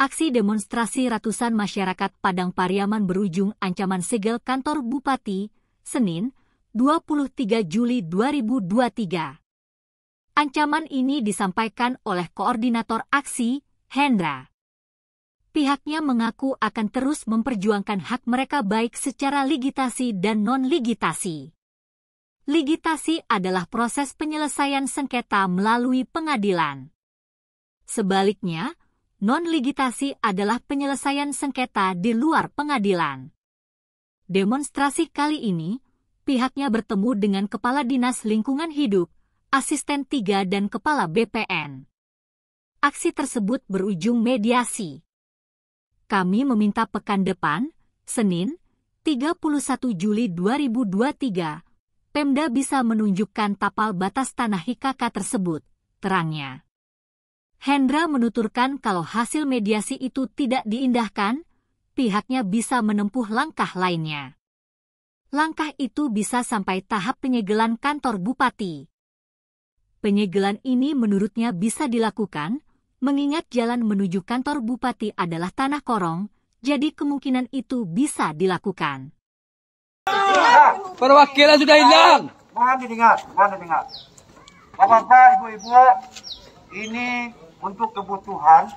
Aksi demonstrasi ratusan masyarakat Padang Pariaman berujung ancaman segel kantor Bupati, Senin, 23 Juli 2023. Ancaman ini disampaikan oleh Koordinator Aksi, Hendra. Pihaknya mengaku akan terus memperjuangkan hak mereka baik secara ligitasi dan non-ligitasi. Ligitasi adalah proses penyelesaian sengketa melalui pengadilan. Sebaliknya, non-ligitasi adalah penyelesaian sengketa di luar pengadilan. Demonstrasi kali ini, pihaknya bertemu dengan Kepala Dinas Lingkungan Hidup, Asisten 3 dan Kepala BPN. Aksi tersebut berujung mediasi. Kami meminta pekan depan, Senin, 31 Juli 2023, Pemda bisa menunjukkan tapal batas tanah IKK tersebut, terangnya. Hendra menuturkan kalau hasil mediasi itu tidak diindahkan, pihaknya bisa menempuh langkah lainnya. Langkah itu bisa sampai tahap penyegelan kantor bupati. Penyegelan ini menurutnya bisa dilakukan, mengingat jalan menuju kantor bupati adalah tanah korong, jadi kemungkinan itu bisa dilakukan. Perwakilan sudah hilang. Mohon didengar, mohon didengar. Bapak-bapak, ibu-ibu, ini untuk kebutuhan